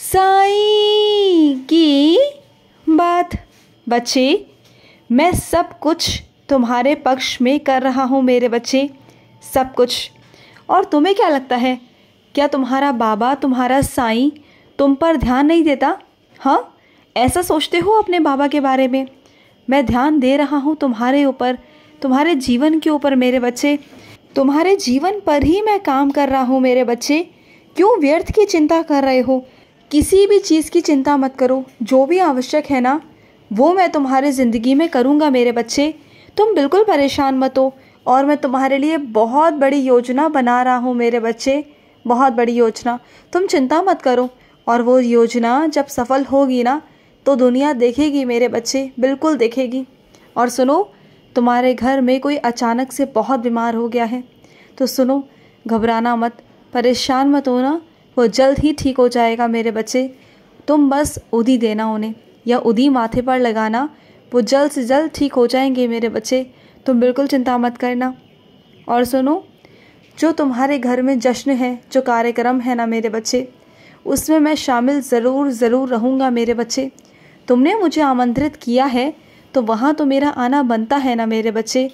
साई की बात बच्चे मैं सब कुछ तुम्हारे पक्ष में कर रहा हूँ मेरे बच्चे सब कुछ और तुम्हें क्या लगता है क्या तुम्हारा बाबा तुम्हारा साई तुम पर ध्यान नहीं देता हाँ ऐसा सोचते हो अपने बाबा के बारे में मैं ध्यान दे रहा हूँ तुम्हारे ऊपर तुम्हारे जीवन के ऊपर मेरे बच्चे तुम्हारे जीवन पर ही मैं काम कर रहा हूँ मेरे बच्चे क्यों व्यर्थ की चिंता कर रहे हो किसी भी चीज़ की चिंता मत करो जो भी आवश्यक है ना वो मैं तुम्हारे ज़िंदगी में करूँगा मेरे बच्चे तुम बिल्कुल परेशान मत हो और मैं तुम्हारे लिए बहुत बड़ी योजना बना रहा हूँ मेरे बच्चे बहुत बड़ी योजना तुम चिंता मत करो और वो योजना जब सफल होगी ना तो दुनिया देखेगी मेरे बच्चे बिल्कुल देखेगी और सुनो तुम्हारे घर में कोई अचानक से बहुत बीमार हो गया है तो सुनो घबराना मत परेशान मत होना वो जल्द ही ठीक हो जाएगा मेरे बच्चे तुम बस उदी देना उन्हें या उदी माथे पर लगाना वो जल्द से जल्द ठीक हो जाएंगे मेरे बच्चे तुम बिल्कुल चिंता मत करना और सुनो जो तुम्हारे घर में जश्न है जो कार्यक्रम है ना मेरे बच्चे उसमें मैं शामिल ज़रूर ज़रूर रहूँगा मेरे बच्चे तुमने मुझे आमंत्रित किया है तो वहाँ तो मेरा आना बनता है ना मेरे बच्चे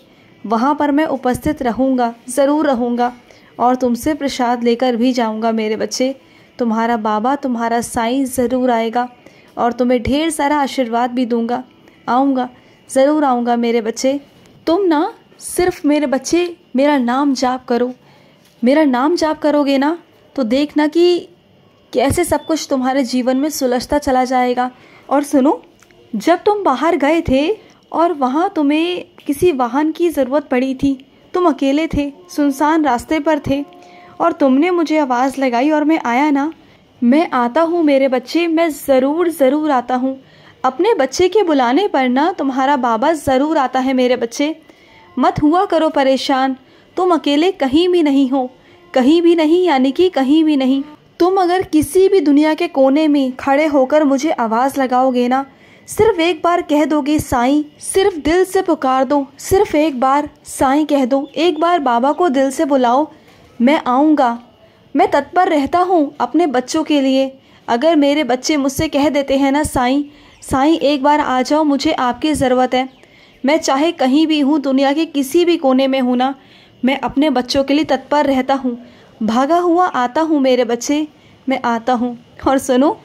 वहाँ पर मैं उपस्थित रहूँगा ज़रूर रहूँगा और तुमसे प्रसाद लेकर भी जाऊंगा मेरे बच्चे तुम्हारा बाबा तुम्हारा साई ज़रूर आएगा और तुम्हें ढेर सारा आशीर्वाद भी दूंगा आऊँगा ज़रूर आऊँगा मेरे बच्चे तुम ना सिर्फ मेरे बच्चे मेरा नाम जाप करो मेरा नाम जाप करोगे ना तो देखना कि कैसे सब कुछ तुम्हारे जीवन में सुलझता चला जाएगा और सुनो जब तुम बाहर गए थे और वहाँ तुम्हें किसी वाहन की ज़रूरत पड़ी थी तुम अकेले थे सुनसान रास्ते पर थे और तुमने मुझे आवाज़ लगाई और मैं आया ना मैं आता हूँ मेरे बच्चे मैं ज़रूर ज़रूर आता हूँ अपने बच्चे के बुलाने पर ना तुम्हारा बाबा ज़रूर आता है मेरे बच्चे मत हुआ करो परेशान तुम अकेले कहीं भी नहीं हो कहीं भी नहीं यानी कि कहीं भी नहीं तुम अगर किसी भी दुनिया के कोने में खड़े होकर मुझे आवाज़ लगाओगे ना सिर्फ एक बार कह दोगे साईं सिर्फ दिल से पुकार दो सिर्फ एक बार साईं कह दो एक बार बाबा को दिल से बुलाओ मैं आऊँगा मैं तत्पर रहता हूँ अपने बच्चों के लिए अगर मेरे बच्चे मुझसे कह देते हैं ना साईं साईं एक बार आ जाओ मुझे आपकी ज़रूरत है मैं चाहे कहीं भी हूँ दुनिया के किसी भी कोने में हूँ ना मैं अपने बच्चों के लिए तत्पर रहता हूँ भागा हुआ आता हूँ मेरे बच्चे मैं आता हूँ और सुनो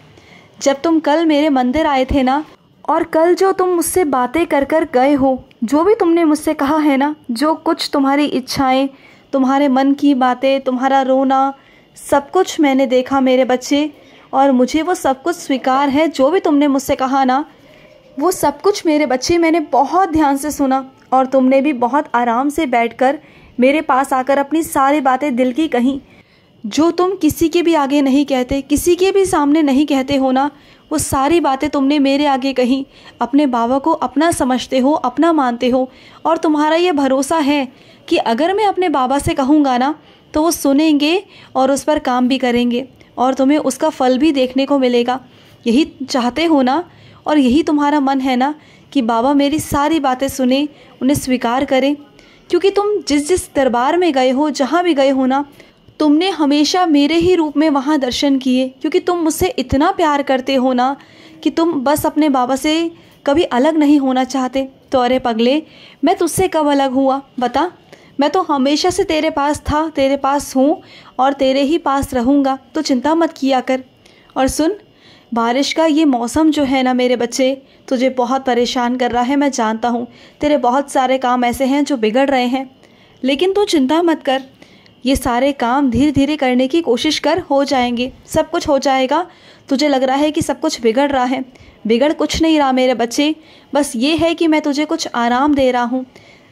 जब तुम कल मेरे मंदिर आए थे ना और कल जो तुम मुझसे बातें कर कर गए हो जो भी तुमने मुझसे कहा है ना जो कुछ तुम्हारी इच्छाएं तुम्हारे मन की बातें तुम्हारा रोना सब कुछ मैंने देखा मेरे बच्चे और मुझे वो सब कुछ स्वीकार है जो भी तुमने मुझसे कहा ना वो सब कुछ मेरे बच्चे मैंने बहुत ध्यान से सुना और तुमने भी बहुत आराम से बैठकर मेरे पास आकर अपनी सारी बातें दिल की कहीं जो तुम किसी के भी आगे नहीं कहते किसी के भी सामने नहीं कहते हो ना वो सारी बातें तुमने मेरे आगे कहीं अपने बाबा को अपना समझते हो अपना मानते हो और तुम्हारा ये भरोसा है कि अगर मैं अपने बाबा से कहूँगा ना तो वो सुनेंगे और उस पर काम भी करेंगे और तुम्हें उसका फल भी देखने को मिलेगा यही चाहते हो ना और यही तुम्हारा मन है ना कि बाबा मेरी सारी बातें सुने उन्हें स्वीकार करें क्योंकि तुम जिस जिस दरबार में गए हो जहाँ भी गए हो ना तुमने हमेशा मेरे ही रूप में वहाँ दर्शन किए क्योंकि तुम मुझसे इतना प्यार करते हो ना कि तुम बस अपने बाबा से कभी अलग नहीं होना चाहते तो अरे पगले मैं तुझसे कब अलग हुआ बता मैं तो हमेशा से तेरे पास था तेरे पास हूँ और तेरे ही पास रहूँगा तो चिंता मत किया कर और सुन बारिश का ये मौसम जो है ना मेरे बच्चे तुझे बहुत परेशान कर रहा है मैं जानता हूँ तेरे बहुत सारे काम ऐसे हैं जो बिगड़ रहे हैं लेकिन तू चिंता मत कर ये सारे काम धीरे धीरे करने की कोशिश कर हो जाएंगे सब कुछ हो जाएगा तुझे लग रहा है कि सब कुछ बिगड़ रहा है बिगड़ कुछ नहीं रहा मेरे बच्चे बस ये है कि मैं तुझे कुछ आराम दे रहा हूँ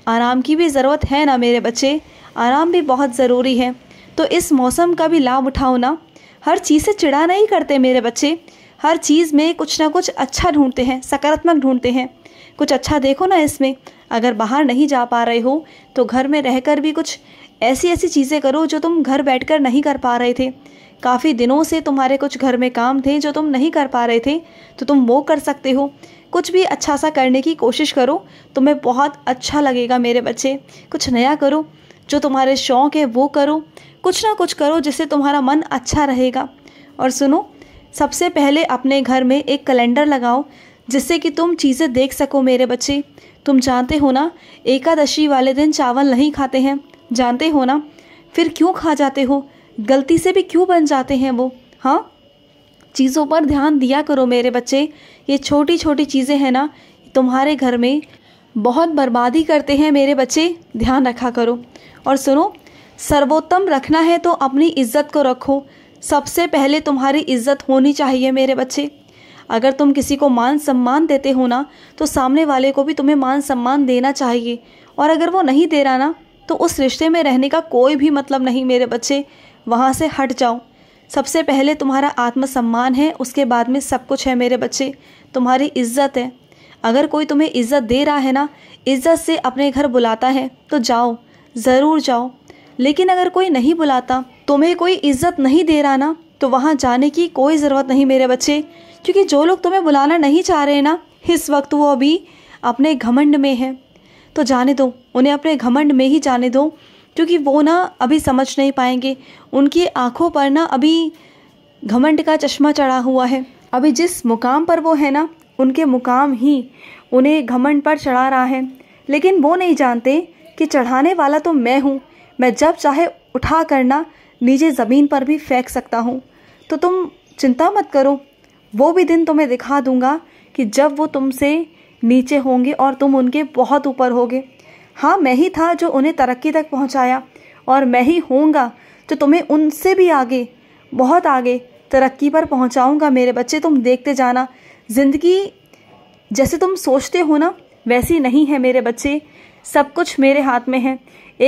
आराम की भी ज़रूरत है ना मेरे बच्चे आराम भी बहुत ज़रूरी है तो इस मौसम का भी लाभ उठाओ ना हर चीज़ से चिड़ा नहीं करते मेरे बच्चे हर चीज़ में कुछ ना कुछ अच्छा ढूंढते हैं सकारात्मक ढूंढते हैं कुछ अच्छा देखो ना इसमें अगर बाहर नहीं जा पा रहे हो तो घर में रहकर भी कुछ ऐसी ऐसी चीज़ें करो जो तुम घर बैठकर नहीं कर पा रहे थे काफ़ी दिनों से तुम्हारे कुछ घर में काम थे जो तुम नहीं कर पा रहे थे तो तुम वो कर सकते हो कुछ भी अच्छा सा करने की कोशिश करो तुम्हें बहुत अच्छा लगेगा मेरे बच्चे कुछ नया करो जो तुम्हारे शौक़ है वो करो कुछ ना कुछ करो जिससे तुम्हारा मन अच्छा रहेगा और सुनो सबसे पहले अपने घर में एक कैलेंडर लगाओ जिससे कि तुम चीज़ें देख सको मेरे बच्चे तुम जानते हो ना एकादशी वाले दिन चावल नहीं खाते हैं जानते हो ना फिर क्यों खा जाते हो गलती से भी क्यों बन जाते हैं वो हाँ चीज़ों पर ध्यान दिया करो मेरे बच्चे ये छोटी छोटी चीज़ें हैं ना तुम्हारे घर में बहुत बर्बादी करते हैं मेरे बच्चे ध्यान रखा करो और सुनो सर्वोत्तम रखना है तो अपनी इज्जत को रखो सबसे पहले तुम्हारी इज्जत होनी चाहिए मेरे बच्चे अगर तुम किसी को मान सम्मान देते हो ना तो सामने वाले को भी तुम्हें मान सम्मान देना चाहिए और अगर वो नहीं दे रहा ना तो उस रिश्ते में रहने का कोई भी मतलब नहीं मेरे बच्चे वहाँ से हट जाओ सबसे पहले तुम्हारा आत्मसम्मान है उसके बाद में सब कुछ है मेरे बच्चे तुम्हारी इज्जत है अगर कोई तुम्हें इज्जत दे रहा है ना इज्जत से अपने घर बुलाता है तो जाओ ज़रूर जाओ लेकिन अगर कोई नहीं बुलाता तुम्हें कोई इज्जत नहीं दे रहा ना तो वहाँ जाने की कोई ज़रूरत नहीं मेरे बच्चे क्योंकि जो लोग तुम्हें बुलाना नहीं चाह रहे ना इस वक्त वो अभी अपने घमंड में हैं तो जाने दो उन्हें अपने घमंड में ही जाने दो क्योंकि वो ना अभी समझ नहीं पाएंगे उनकी आंखों पर ना अभी घमंड का चश्मा चढ़ा हुआ है अभी जिस मुकाम पर वो है ना उनके मुकाम ही उन्हें घमंड पर चढ़ा रहा है लेकिन वो नहीं जानते कि चढ़ाने वाला तो मैं हूँ मैं जब चाहे उठा करना नीचे ज़मीन पर भी फेंक सकता हूँ तो तुम चिंता मत करो वो भी दिन तुम्हें दिखा दूंगा कि जब वो तुमसे नीचे होंगे और तुम उनके बहुत ऊपर होगे हाँ मैं ही था जो उन्हें तरक्की तक पहुँचाया और मैं ही होऊंगा जो तुम्हें उनसे भी आगे बहुत आगे तरक्की पर पहुँचाऊँगा मेरे बच्चे तुम देखते जाना ज़िंदगी जैसे तुम सोचते हो ना वैसी नहीं है मेरे बच्चे सब कुछ मेरे हाथ में है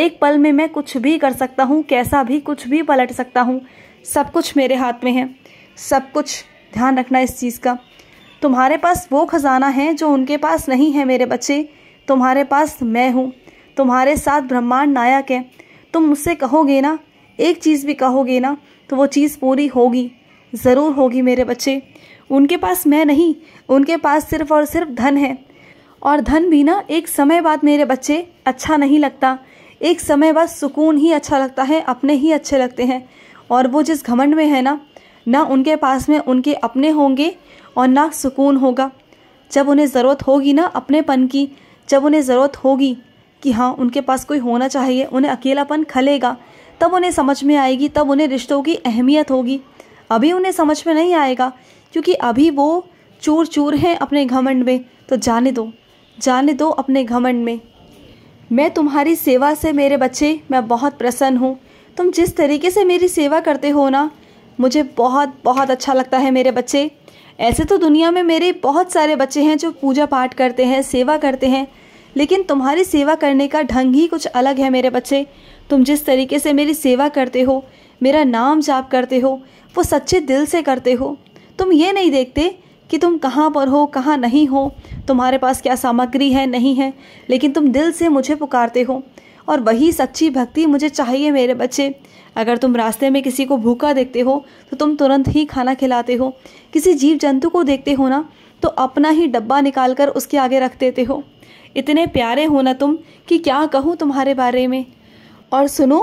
एक पल में मैं कुछ भी कर सकता हूँ कैसा भी कुछ भी पलट सकता हूँ सब कुछ मेरे हाथ में है सब कुछ ध्यान रखना इस चीज़ का तुम्हारे पास वो ख़जाना है जो उनके पास नहीं है मेरे बच्चे तुम्हारे पास मैं हूँ तुम्हारे साथ ब्रह्मांड नायक है तुम मुझसे कहोगे ना एक चीज़ भी कहोगे ना तो वो चीज़ पूरी होगी ज़रूर होगी मेरे बच्चे उनके पास मैं नहीं उनके पास सिर्फ़ और सिर्फ धन है और धन भी ना एक समय बाद मेरे बच्चे अच्छा नहीं लगता एक समय बाद सुकून ही अच्छा लगता है अपने ही अच्छे लगते हैं और वो जिस घमंड में है ना ना उनके पास में उनके अपने होंगे और ना सुकून होगा जब उन्हें ज़रूरत होगी ना अपनेपन की जब उन्हें ज़रूरत होगी कि हाँ उनके पास कोई होना चाहिए उन्हें अकेलापन खलेगा तब उन्हें समझ में आएगी तब उन्हें रिश्तों की अहमियत होगी अभी उन्हें समझ में नहीं आएगा क्योंकि अभी वो चूर चूर हैं अपने घमंड में तो जाने दो जाने दो अपने घमंड में मैं तुम्हारी सेवा से मेरे बच्चे मैं बहुत प्रसन्न हूँ तुम जिस तरीके से मेरी सेवा करते हो ना मुझे बहुत बहुत अच्छा लगता है मेरे बच्चे ऐसे तो दुनिया में मेरे बहुत सारे बच्चे हैं जो पूजा पाठ करते हैं सेवा करते हैं लेकिन तुम्हारी सेवा करने का ढंग ही कुछ अलग है मेरे बच्चे तुम जिस तरीके से मेरी सेवा करते हो मेरा नाम जाप करते हो वो सच्चे दिल से करते हो तुम ये नहीं देखते कि तुम कहाँ पर हो कहाँ नहीं हो तुम्हारे पास क्या सामग्री है नहीं है लेकिन तुम दिल से मुझे पुकारते हो और वही सच्ची भक्ति मुझे चाहिए मेरे बच्चे अगर तुम रास्ते में किसी को भूखा देखते हो तो तुम तुरंत ही खाना खिलाते हो किसी जीव जंतु को देखते हो ना तो अपना ही डब्बा निकाल कर उसके आगे रख देते हो इतने प्यारे हो ना तुम कि क्या कहूँ तुम्हारे बारे में और सुनो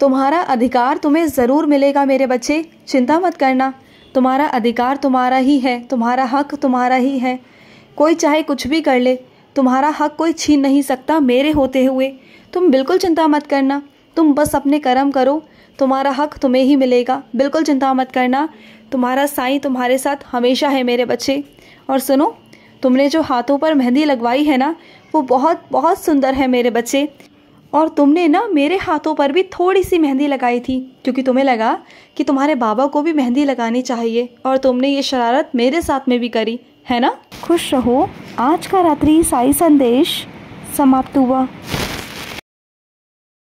तुम्हारा अधिकार तुम्हें ज़रूर मिलेगा मेरे बच्चे चिंता मत करना तुम्हारा अधिकार तुम्हारा ही है तुम्हारा हक तुम्हारा ही है कोई चाहे कुछ भी कर ले तुम्हारा हक कोई छीन नहीं सकता मेरे होते हुए तुम बिल्कुल चिंता मत करना तुम बस अपने कर्म करो तुम्हारा हक तुम्हें ही मिलेगा बिल्कुल चिंता मत करना तुम्हारा साईं तुम्हारे साथ हमेशा है मेरे बच्चे और सुनो तुमने जो हाथों पर मेहंदी लगवाई है ना वो बहुत बहुत सुंदर है मेरे बच्चे और तुमने ना मेरे हाथों पर भी थोड़ी सी मेहंदी लगाई थी क्योंकि तुम्हें लगा कि तुम्हारे बाबा को भी मेहंदी लगानी चाहिए और तुमने ये शरारत मेरे साथ में भी करी है ना खुश रहो आज का रात्रि साई संदेश समाप्त हुआ